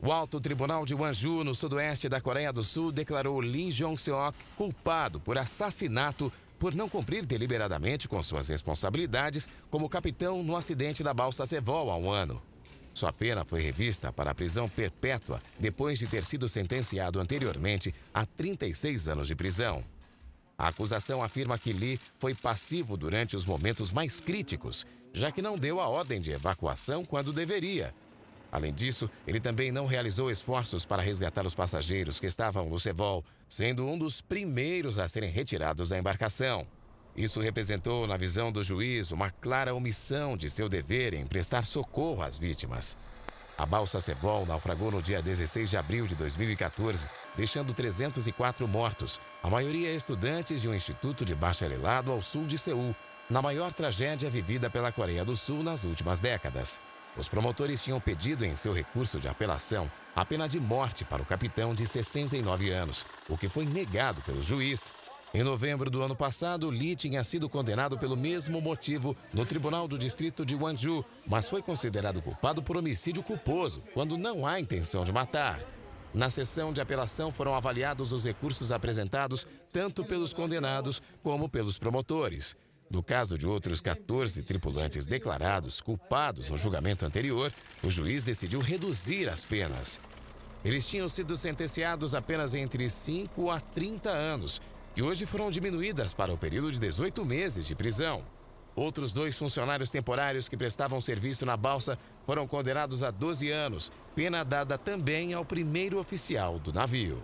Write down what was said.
O Alto Tribunal de Wanju, no sudoeste da Coreia do Sul, declarou Lee Jong-seok culpado por assassinato por não cumprir deliberadamente com suas responsabilidades como capitão no acidente da balsa Sevol há um ano. Sua pena foi revista para a prisão perpétua depois de ter sido sentenciado anteriormente a 36 anos de prisão. A acusação afirma que Lee foi passivo durante os momentos mais críticos, já que não deu a ordem de evacuação quando deveria Além disso, ele também não realizou esforços para resgatar os passageiros que estavam no Cebol, sendo um dos primeiros a serem retirados da embarcação. Isso representou, na visão do juiz, uma clara omissão de seu dever em prestar socorro às vítimas. A balsa Cebol naufragou no dia 16 de abril de 2014, deixando 304 mortos, a maioria estudantes de um instituto de bacharelado ao sul de Seul, na maior tragédia vivida pela Coreia do Sul nas últimas décadas. Os promotores tinham pedido em seu recurso de apelação a pena de morte para o capitão de 69 anos, o que foi negado pelo juiz. Em novembro do ano passado, Li tinha sido condenado pelo mesmo motivo no Tribunal do Distrito de Guangzhou, mas foi considerado culpado por homicídio culposo, quando não há intenção de matar. Na sessão de apelação foram avaliados os recursos apresentados tanto pelos condenados como pelos promotores. No caso de outros 14 tripulantes declarados culpados no julgamento anterior, o juiz decidiu reduzir as penas. Eles tinham sido sentenciados apenas entre 5 a 30 anos e hoje foram diminuídas para o período de 18 meses de prisão. Outros dois funcionários temporários que prestavam serviço na balsa foram condenados a 12 anos, pena dada também ao primeiro oficial do navio.